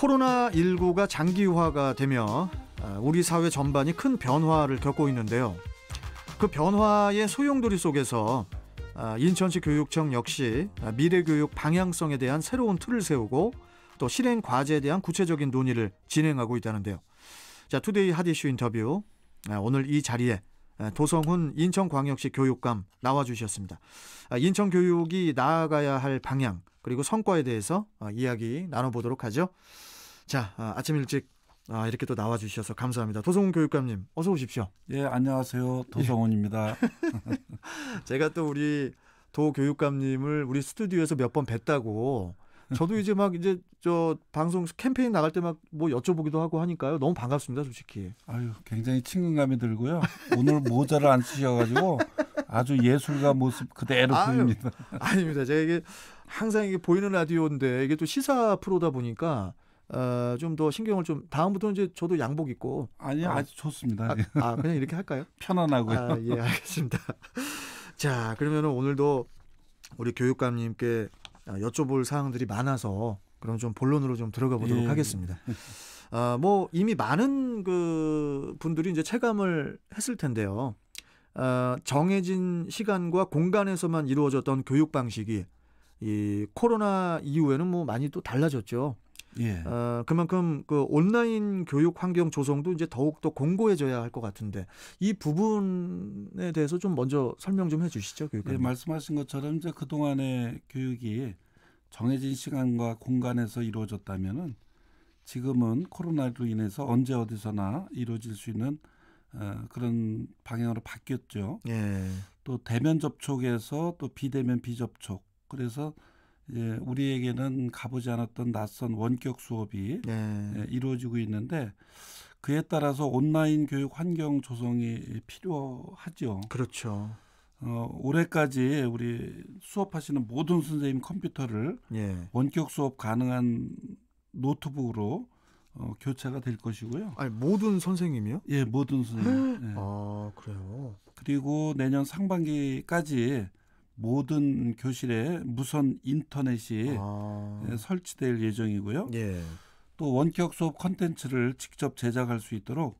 코로나19가 장기화가 되며 아, 우리 사회 전반이 큰 변화를 겪고 있는데요. 그 변화의 소용돌이 속에서 아, 인천시 교육청 역시 아, 미래교육 방향성에 대한 새로운 틀을 세우고 또 실행 과제에 대한 구체적인 논의를 진행하고 있다는데요. 자, 투데이 하디슈 인터뷰. 오늘 이 자리에 도성훈 인천광역시 교육감 나와주셨습니다. 인천교육이 나아가야 할 방향, 그리고 성과에 대해서 어, 이야기 나눠보도록 하죠. 자, 아, 아침 일찍 아, 이렇게 또 나와주셔서 감사합니다. 도성훈 교육감님, 어서 오십시오. 예, 안녕하세요. 도성훈입니다. 제가 또 우리 도 교육감님을 우리 스튜디오에서 몇 번 뵀다고 저도 이제 막 이제 저 방송 캠페인 나갈 때 막 뭐 여쭤보기도 하고 하니까요. 너무 반갑습니다, 솔직히. 아유, 굉장히 친근감이 들고요. 오늘 모자를 안 쓰셔가지고 아주 예술가 모습 그대로 보입니다. 아닙니다. 제가 이게 항상 이게 보이는 라디오인데 이게 또 시사 프로다 보니까 어, 좀더 신경을 좀 다음부터는 이제 저도 양복 입고 아니 어, 아주 좋습니다. 아, 아, 그냥 이렇게 할까요? 편안하고요. 아, 예, 알겠습니다. 자, 그러면 오늘도 우리 교육감님께 여쭤볼 사항들이 많아서 그럼 좀 본론으로 좀 들어가 보도록 예. 하겠습니다. 어, 뭐 이미 많은 그 분들이 이제 체감을 했을 텐데요. 어, 정해진 시간과 공간에서만 이루어졌던 교육 방식이 이 코로나 이후에는 뭐 많이 또 달라졌죠. 예. 어, 그만큼 그 온라인 교육 환경 조성도 이제 더욱 더 공고해져야 할 것 같은데 이 부분에 대해서 좀 먼저 설명 좀 해주시죠, 교육감. 예, 말씀하신 것처럼 이제 그 동안의 교육이 정해진 시간과 공간에서 이루어졌다면은 지금은 코로나로 인해서 언제 어디서나 이루어질 수 있는 어, 그런 방향으로 바뀌었죠. 예. 또 대면 접촉에서 또 비대면 비접촉 그래서 예, 우리에게는 가보지 않았던 낯선 원격 수업이 네. 예, 이루어지고 있는데 그에 따라서 온라인 교육 환경 조성이 필요하죠. 그렇죠. 어, 올해까지 우리 수업하시는 모든 선생님 컴퓨터를 예. 원격 수업 가능한 노트북으로 어, 교체가 될 것이고요. 아니 모든 선생님이요? 예, 모든 선생님. 예. 아 그래요. 그리고 내년 상반기까지 모든 교실에 무선 인터넷이 아. 예, 설치될 예정이고요. 예. 또 원격 수업 콘텐츠를 직접 제작할 수 있도록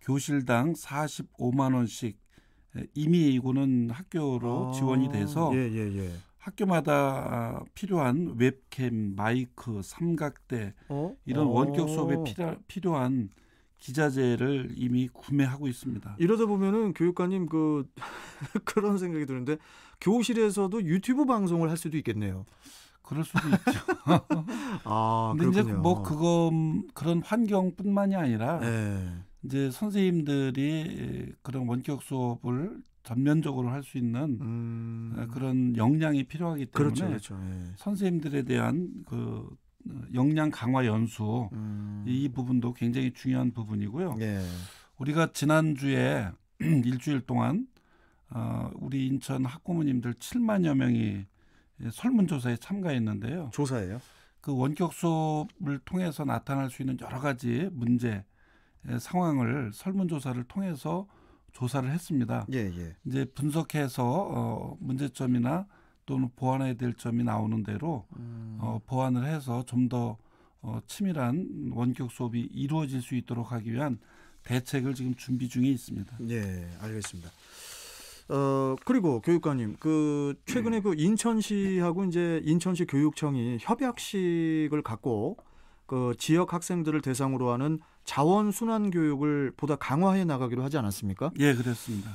교실당 45만 원씩 예, 이미 이거는 학교로 아. 지원이 돼서 예, 예, 예. 학교마다 아, 필요한 웹캠, 마이크, 삼각대 어? 이런 오. 원격 어. 수업에 필요한 기자재를 이미 구매하고 있습니다. 이러다 보면은 교육관님 그 그런 생각이 드는데 교실에서도 유튜브 방송을 할 수도 있겠네요. 그럴 수도 있죠. 아, 근데 이제 뭐 그거 그런 환경뿐만이 아니라 네. 이제 선생님들이 그런 원격 수업을 전면적으로 할 수 있는 음. 그런 역량이 필요하기 때문에 그렇죠, 그렇죠. 네. 선생님들에 대한 그 역량 강화 연수 음. 이 부분도 굉장히 중요한 부분이고요. 예. 우리가 지난주에 일주일 동안 어, 우리 인천 학부모님들 7만여 명이 설문조사에 참가했는데요. 조사예요? 그 원격 수업을 통해서 나타날 수 있는 여러 가지 문제 상황을 설문조사를 통해서 조사를 했습니다. 예, 예. 이제 분석해서 어, 문제점이나 또는 보완해야 될 점이 나오는 대로 음. 어, 보완을 해서 좀더 어, 치밀한 원격 수업이 이루어질 수 있도록 하기 위한 대책을 지금 준비 중에 있습니다. 예, 알겠습니다. 어 그리고 교육관님 그 최근에 음. 그 인천시하고 이제 인천시 교육청이 협약식을 갖고 그 지역 학생들을 대상으로 하는 자원 순환 교육을 보다 강화해 나가기로 하지 않았습니까? 예, 그렇습니다.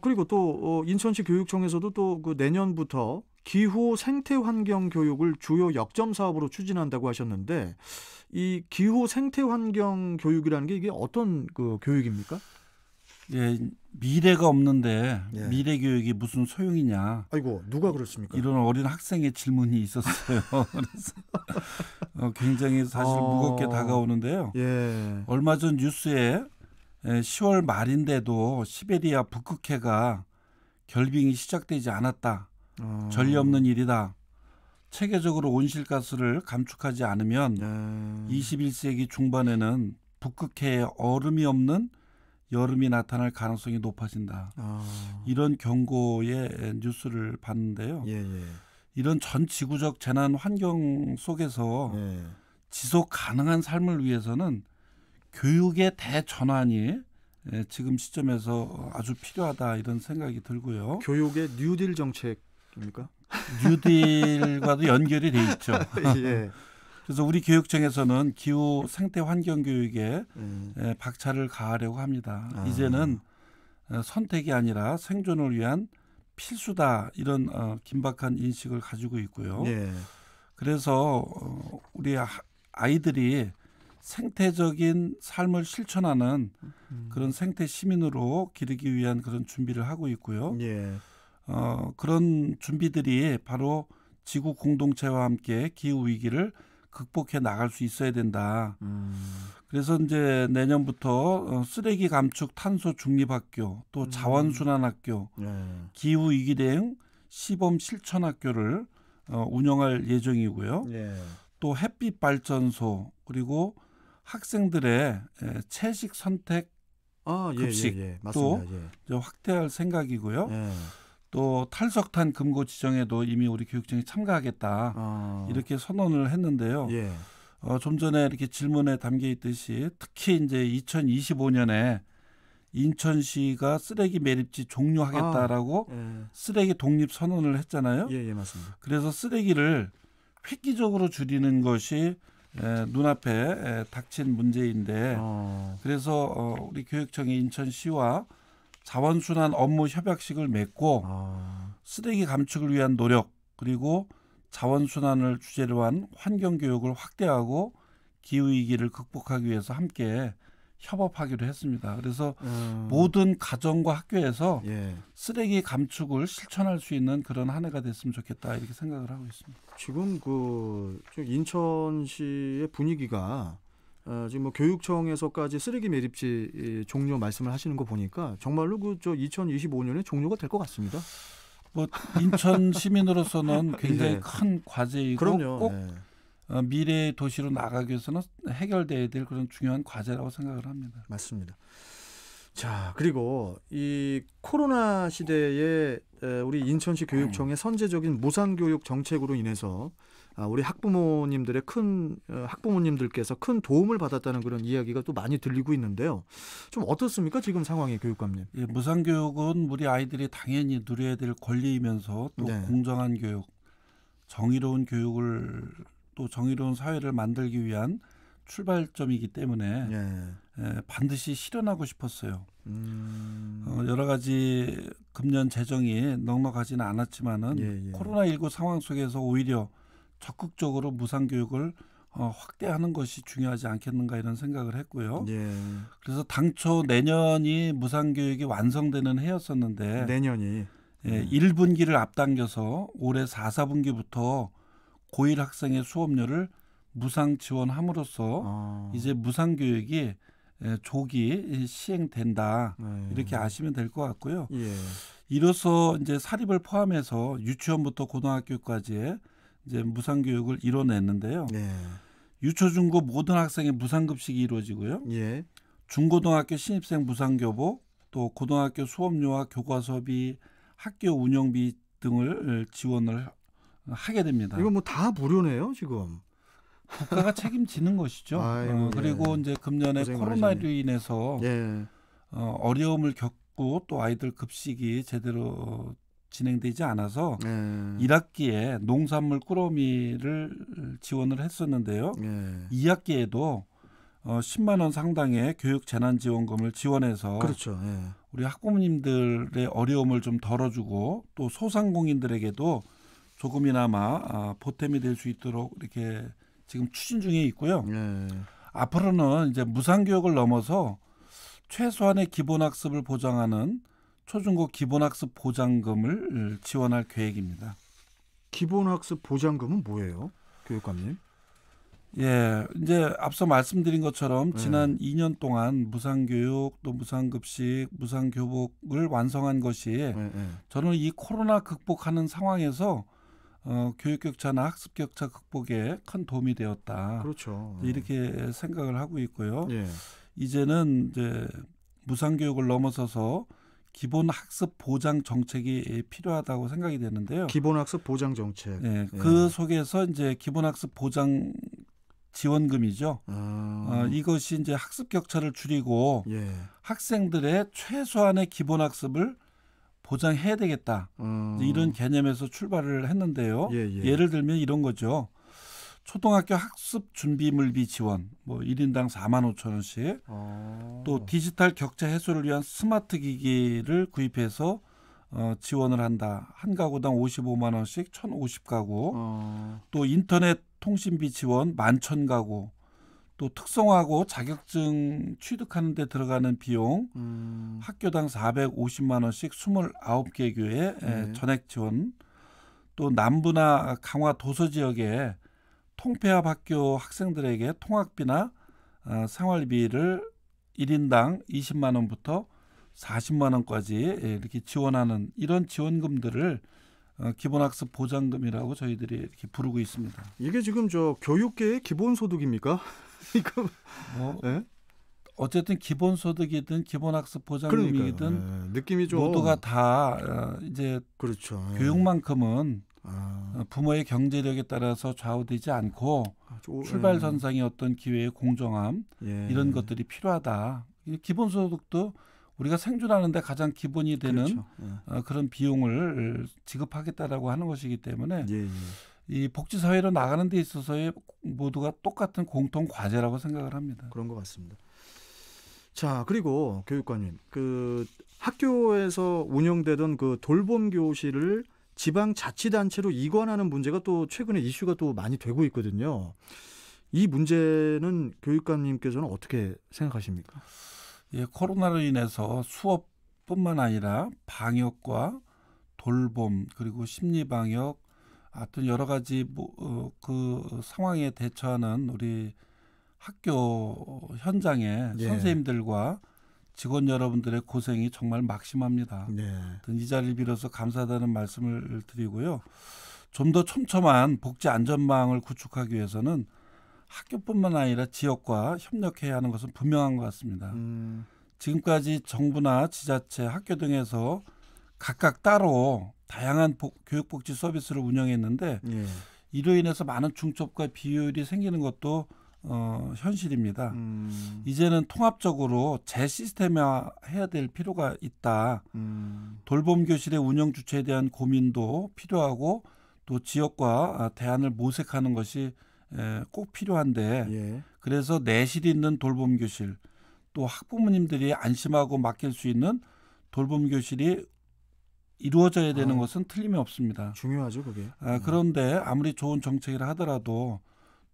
그리고 또 어, 인천시 교육청에서도 또그 내년부터 기후 생태 환경 교육을 주요 역점 사업으로 추진한다고 하셨는데 이 기후 생태 환경 교육이라는 게 이게 어떤 그 교육입니까? 예, 미래가 없는데 예. 미래 교육이 무슨 소용이냐. 아이고 누가 그렇습니까? 이런 어린 학생의 질문이 있었어요. 그래서 어, 굉장히 사실 어... 무겁게 다가오는데요. 예. 얼마 전 뉴스에 10월 말인데도 시베리아 북극해가 결빙이 시작되지 않았다. 어. 전례 없는 일이다. 체계적으로 온실가스를 감축하지 않으면 네. 21세기 중반에는 북극해에 얼음이 없는 여름이 나타날 가능성이 높아진다. 어. 이런 경고의 뉴스를 봤는데요. 예, 예. 이런 전 지구적 재난 환경 속에서 예. 지속 가능한 삶을 위해서는 교육의 대전환이 예, 지금 시점에서 아주 필요하다 이런 생각이 들고요. 교육의 뉴딜 정책입니까? 뉴딜과도 연결이 돼 있죠. 예. 그래서 우리 교육청에서는 기후 생태 환경 교육에 음. 예, 박차를 가하려고 합니다. 아. 이제는 어, 선택이 아니라 생존을 위한 필수다 이런 어, 긴박한 인식을 가지고 있고요. 예. 그래서 어, 우리 아이들이 생태적인 삶을 실천하는 음. 그런 생태 시민으로 기르기 위한 그런 준비를 하고 있고요. 예. 어, 그런 준비들이 바로 지구 공동체와 함께 기후 위기를 극복해 나갈 수 있어야 된다. 음. 그래서 이제 내년부터 어, 쓰레기 감축 탄소 중립학교 또 음. 자원순환학교 예. 기후 위기 대응 시범 실천학교를 어, 운영할 예정이고요. 예. 또 햇빛 발전소 그리고 학생들의 채식 선택 아, 급식 예, 예, 또 예. 예. 확대할 생각이고요. 예. 또 탈석탄 금고 지정에도 이미 우리 교육청이 참가하겠다 아. 이렇게 선언을 했는데요. 어, 좀 전에 이렇게 질문에 담겨 있듯이 특히 이제 2025년에 인천시가 쓰레기 매립지 종료하겠다라고 아, 쓰레기 독립 선언을 했잖아요. 예, 예, 맞습니다. 그래서 쓰레기를 획기적으로 줄이는 것이 눈앞에 닥친 문제인데 어. 그래서 어, 우리 교육청이 인천시와 자원순환 업무 협약식을 맺고 어. 쓰레기 감축을 위한 노력 그리고 자원순환을 주제로 한 환경교육을 확대하고 기후위기를 극복하기 위해서 함께 협업하기로 했습니다. 그래서 음. 모든 가정과 학교에서 예. 쓰레기 감축을 실천할 수 있는 그런 한 해가 됐으면 좋겠다 이렇게 생각을 하고 있습니다. 지금 그 인천시의 분위기가 어, 지금 뭐 교육청에서까지 쓰레기 매립지 종료 말씀을 하시는 거 보니까 정말로 그 저 2025년에 종료가 될 것 같습니다. 뭐 인천 시민으로서는 굉장히 네. 큰 과제이고 그럼요. 꼭 네. 어, 미래의 도시로 나가기 위해서는 해결돼야 될 그런 중요한 과제라고 생각을 합니다. 맞습니다. 자, 그리고 이 코로나 시대에 우리 인천시 교육청의 선제적인 무상 교육 정책으로 인해서 아, 우리 학부모님들의 큰 어, 학부모님들께서 큰 도움을 받았다는 그런 이야기가 또 많이 들리고 있는데요. 좀 어떻습니까 지금 상황이 교육감님? 예, 무상 교육은 우리 아이들이 당연히 누려야 될 권리이면서 또 네. 공정한 교육, 정의로운 교육을 또 정의로운 사회를 만들기 위한 출발점이기 때문에 예. 예 반드시 실현하고 싶었어요. 음. 어, 여러 가지 금년 재정이 넉넉하지는 않았지만은 예, 예. 코로나19 상황 속에서 오히려 적극적으로 무상 교육을 어, 확대하는 것이 중요하지 않겠는가 이런 생각을 했고요. 예. 그래서 당초 내년이 무상 교육이 완성되는 해였었는데 내년이 예, 음. 1분기를 앞당겨서 올해 4, 4분기부터 고1 학생의 수업료를 무상 지원함으로써 아. 이제 무상 교육이 조기 시행된다 네. 이렇게 아시면 될 것 같고요. 예. 이로써 이제 사립을 포함해서 유치원부터 고등학교까지의 이제 무상 교육을 이뤄냈는데요. 네. 유초중고 모든 학생의 무상급식이 이루어지고요. 예. 중고등학교 신입생 무상교복, 또 고등학교 수업료와 교과서비, 학교 운영비 등을 지원을 하게 됩니다. 이거 뭐 다 무료네요 지금. 국가가 책임지는 것이죠. 아유, 어, 예. 그리고 예. 이제 금년에 코로나로 인해서 예. 어, 어려움을 겪고 또 아이들 급식이 제대로 진행되지 않아서 예. 1학기에 농산물 꾸러미를 지원을 했었는데요. 예. 2학기에도 어, 10만 원 상당의 교육 재난 지원금을 지원해서 그렇죠. 예. 우리 학부모님들의 어려움을 좀 덜어주고 또 소상공인들에게도 조금이나마 아, 보탬이 될 수 있도록 이렇게 지금 추진 중에 있고요. 예. 앞으로는 이제 무상 교육을 넘어서 최소한의 기본 학습을 보장하는 초중고 기본 학습 보장금을 지원할 계획입니다. 기본 학습 보장금은 뭐예요? 교육감님? 예, 이제 앞서 말씀드린 것처럼 네. 지난 예. 2년 동안 무상교육 또 무상급식, 무상교복을 완성한 것이 예, 예. 저는 이 코로나 극복하는 상황에서 어, 교육 격차나 학습 격차 극복에 큰 도움이 되었다. 그렇죠. 예. 이렇게 생각을 하고 있고요. 예. 이제는 이제 무상 교육을 넘어서서 기본 학습 보장 정책이 필요하다고 생각이 되는데요. 기본 학습 보장 정책. 네, 예. 그 속에서 이제 기본 학습 보장 지원금이죠. 아. 어, 이것이 이제 학습 격차를 줄이고 예. 학생들의 최소한의 기본 학습을 보장해야 되겠다 음. 이런 개념에서 출발을 했는데요. 예, 예. 를 들면 이런 거죠. 초등학교 학습 준비물비 지원 뭐 1인당 4만 5천 원씩 아. 또 디지털 격차 해소를 위한 스마트 기기를 구입해서 어, 지원을 한다. 한 가구당 55만 원씩 1,050가구 아. 어. 또 인터넷 통신비 지원 11,000가구 또 특성화하고 자격증 취득하는 데 들어가는 비용 음. 학교당 450만 원씩 29개 교회 네. 전액 지원 또 남부나 강화 도서 지역에 통폐합 학교 학생들에게 통학비나 어, 생활비를 1인당 20만 원부터 40만 원까지 예, 이렇게 지원하는 이런 지원금들을 어, 기본학습 보장금이라고 저희들이 이렇게 부르고 있습니다. 이게 지금 저 교육계의 기본소득입니까? 이거 뭐 네? 어쨌든 기본 소득이든 기본 학습 보장금이든 네, 예, 느낌이 좀 모두가 다 어, 이제 그렇죠. 예. 교육만큼은 아. 부모의 경제력에 따라서 좌우되지 않고 출발선상의 아, 예. 어떤 기회의 공정함 예. 이런 것들이 필요하다. 기본소득도 우리가 생존하는데 가장 기본이 되는 그렇죠. 예. 어, 그런 비용을 지급하겠다라고 하는 것이기 때문에 예, 이 복지 사회로 나가는 데 있어서의 모두가 똑같은 공통 과제라고 생각을 합니다. 그런 것 같습니다. 자, 그리고 교육관님, 그 학교에서 운영되던 그 돌봄 교실을 지방 자치단체로 이관하는 문제가 또 최근에 이슈가 또 많이 되고 있거든요. 이 문제는 교육관님께서는 어떻게 생각하십니까? 예, 코로나로 인해서 수업뿐만 아니라 방역과 돌봄 그리고 심리 방역 어떤 여러 가지 뭐그 어, 상황에 대처하는 우리 학교 현장의 예. 선생님들과 직원 여러분들의 고생이 정말 막심합니다. 예. 이 자리를 빌어서 감사하다는 말씀을 드리고요. 좀 더 촘촘한 복지 안전망을 구축하기 위해서는 학교뿐만 아니라 지역과 협력해야 하는 것은 분명한 것 같습니다. 음. 지금까지 정부나 지자체, 학교 등에서 각각 따로 다양한 복, 교육복지 서비스를 운영했는데 예. 이로 인해서 많은 중첩과 비율이 효 생기는 것도 어, 현실입니다. 음. 이제는 통합적으로 재시스템화해야 될 필요가 있다. 음. 돌봄 교실의 운영 주체에 대한 고민도 필요하고 또 지역과 대안을 모색하는 것이 에, 꼭 필요한데 예. 그래서 내실 있는 돌봄 교실 또 학부모님들이 안심하고 맡길 수 있는 돌봄 교실이 이루어져야 되는 아, 것은 틀림이 없습니다. 중요하죠, 그게. 아, 음. 그런데 아무리 좋은 정책이라 하더라도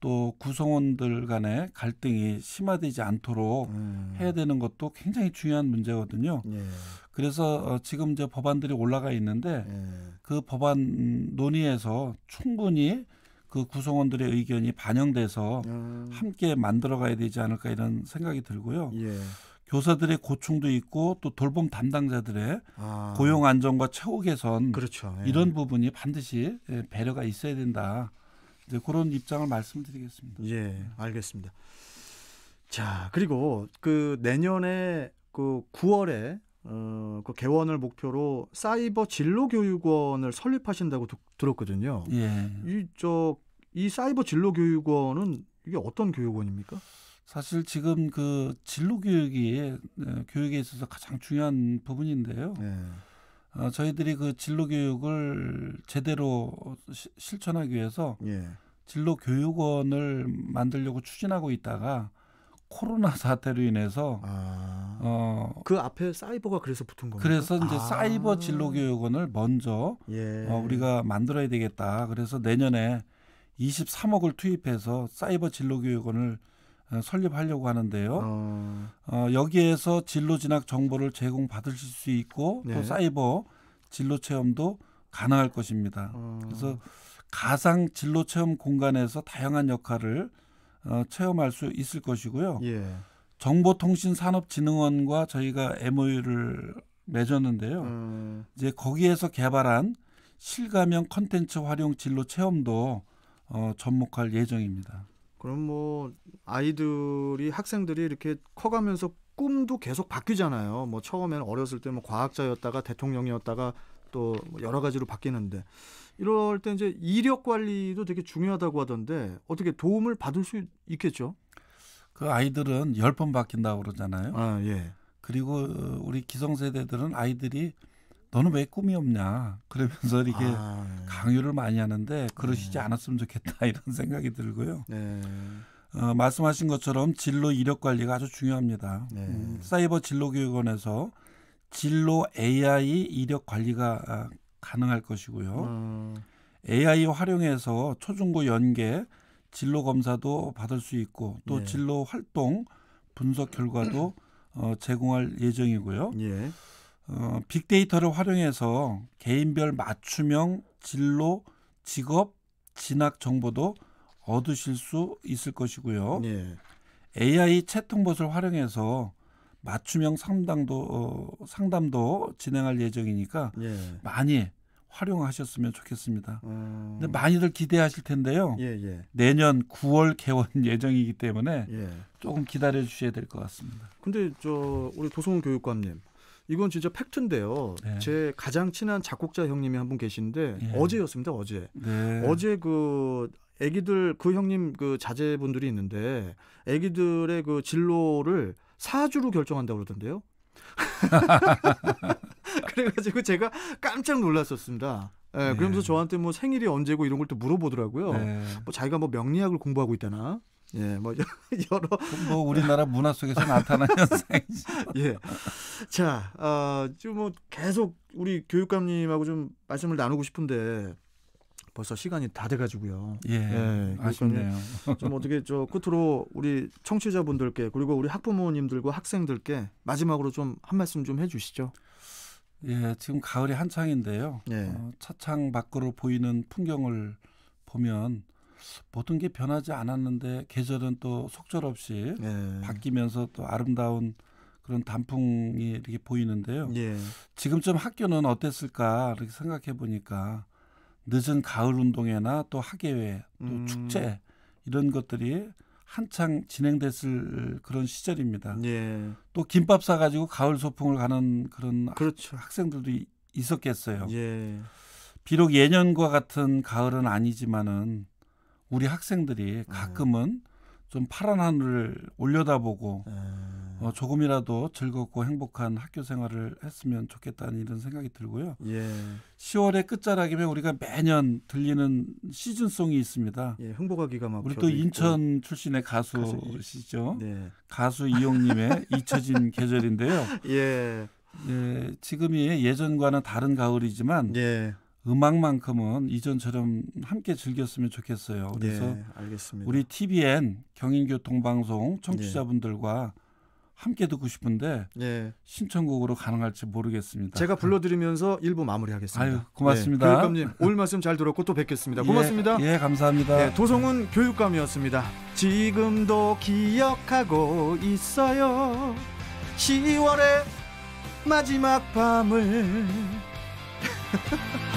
또 구성원들 간의 갈등이 심화되지 않도록 음. 해야 되는 것도 굉장히 중요한 문제거든요. 예. 그래서 어, 지금 이제 법안들이 올라가 있는데 예. 그 법안 논의에서 충분히 그 구성원들의 의견이 반영돼서 음. 함께 만들어가야 되지 않을까 이런 생각이 들고요. 예. 교사들의 고충도 있고 또 돌봄 담당자들의 아. 고용 안정과 최우 개선 그렇죠. 예. 이런 부분이 반드시 예, 배려가 있어야 된다. 이제 그런 입장을 말씀드리겠습니다. 예, 알겠습니다. 자, 그리고 그 내년에 그 9월에 어, 그 개원을 목표로 사이버 진로 교육원을 설립하신다고 두, 들었거든요. 예. 이저이 사이버 진로 교육원은 이게 어떤 교육원입니까? 사실 지금 그 진로 교육이 교육에 있어서 가장 중요한 부분인데요. 네. 어, 저희들이 그 진로 교육을 제대로 시, 실천하기 위해서 예. 진로 교육원을 만들려고 추진하고 있다가 코로나 사태로 인해서 아, 어그 앞에 사이버가 그래서 붙은 겁니다. 그래서 이제 아. 사이버 진로 교육원을 먼저 예. 어, 우리가 만들어야 되겠다. 그래서 내년에 23억을 투입해서 사이버 진로 교육원을 어, 설립하려고 하는데요. 어. 어, 여기에서 진로 진학 정보를 제공받으실 수 있고 네. 또 사이버 진로 체험도 가능할 것입니다. 어. 그래서 가상 진로 체험 공간에서 다양한 역할을 어, 체험할 수 있을 것이고요. 예. 정보통신산업진흥원과 저희가 MOU를 맺었는데요. 음. 이제 거기에서 개발한 실감형 컨텐츠 활용 진로 체험도 어, 접목할 예정입니다. 그럼 뭐 아이들이 학생들이 이렇게 커가면서 꿈도 계속 바뀌잖아요. 뭐 처음에는 어렸을 때 뭐 과학자였다가 대통령이었다가 또 뭐 여러 가지로 바뀌는데 이럴 때 이제 이력 관리도 되게 중요하다고 하던데 어떻게 도움을 받을 수 있겠죠? 그 아이들은 열 번 바뀐다고 그러잖아요. 아, 예. 그리고 우리 기성세대들은 아이들이 너는 왜 꿈이 없냐 그러면서 이렇게 아, 네. 강요를 많이 하는데 그러시지 네. 않았으면 좋겠다 이런 생각이 들고요. 네. 어, 말씀하신 것처럼 진로 이력 관리가 아주 중요합니다. 네. 음, 사이버 진로교육원에서 진로 AI 이력 관리가 아, 가능할 것이고요. 음. AI 활용해서 초중고 연계 진로 검사도 받을 수 있고 또 예. 진로 활동 분석 결과도 어, 제공할 예정이고요. 예. 어, 빅데이터를 활용해서 개인별 맞춤형 진로, 직업, 진학 정보도 얻으실 수 있을 것이고요. 네. 예. AI 채팅봇을 활용해서 맞춤형 상담도 어, 상담도 진행할 예정이니까 예. 많이 활용하셨으면 좋겠습니다. 음. 근데 많이들 기대하실 텐데요. 예, 예. 내년 9월 개원 예정이기 때문에 예. 조금 기다려 주셔야 될 것 같습니다. 근데 저 우리 도성훈 교육감님 이건 진짜 팩트인데요. 네. 제 가장 친한 작곡자 형님이 한 분 계신데 네. 어제였습니다. 어제. 네. 어제 그 애기들 그 형님 그 자제분들이 있는데 애기들의 그 진로를 사주로 결정한다고 그러던데요. 그래가지고 제가 깜짝 놀랐었습니다. 예, 네, 그러면서 저한테 뭐 생일이 언제고 이런 걸 또 물어보더라고요. 네. 뭐 자기가 뭐 명리학을 공부하고 있다나 예, 뭐 여러 뭐 우리나라 문화 속에서 나타난 현상이죠. 예, 자, 어, 지금 뭐 계속 우리 교육감님하고 좀 말씀을 나누고 싶은데 벌써 시간이 다 돼가지고요. 예, 예 아쉽네요. 좀 어떻게 저 끝으로 우리 청취자분들께 그리고 우리 학부모님들과 학생들께 마지막으로 좀 한 말씀 좀 해주시죠. 예, 지금 가을이 한창인데요. 예. 어, 차창 밖으로 보이는 풍경을 보면 모든 게 변하지 않았는데 계절은 또 속절없이 예. 바뀌면서 또 아름다운 그런 단풍이 이렇게 보이는데요. 예. 지금쯤 학교는 어땠을까 이렇게 생각해 보니까 늦은 가을 운동회나 또 학예회 또 음. 축제 이런 것들이 한창 진행됐을 그런 시절입니다. 예. 또 김밥 싸가지고 가을 소풍을 가는 그런 그렇죠. 학생들도 있었겠어요. 예. 비록 예년과 같은 가을은 아니지만은 우리 학생들이 네. 가끔은 좀 파란 하늘을 올려다보고 네. 어, 조금이라도 즐겁고 행복한 학교 생활을 했으면 좋겠다는 이런 생각이 들고요. 예. 10월의 끝자락이면 우리가 매년 들리는 시즌송이 있습니다. 예, 행복하기가 막 우리 또 인천 있고. 출신의 가수시죠. 가수, 네. 가수 이용님의 잊혀진 계절인데요. 예. 예, 지금이 예전과는 다른 가을이지만 예. 음악만큼은 이전처럼 함께 즐겼으면 좋겠어요. 그래서 네, 알겠습니다. 우리 TVN 경인교통방송 청취자분들과 네. 함께 듣고 싶은데 네. 신청곡으로 가능할지 모르겠습니다. 제가 불러드리면서 일부 마무리하겠습니다. 아유, 고맙습니다. 네, 교육감님 오늘 말씀 잘 들었고 또 뵙겠습니다. 예, 고맙습니다. 예, 예 감사합니다. 네, 도성훈 교육감이었습니다. 지금도 기억하고 있어요. 10월의 마지막 밤을.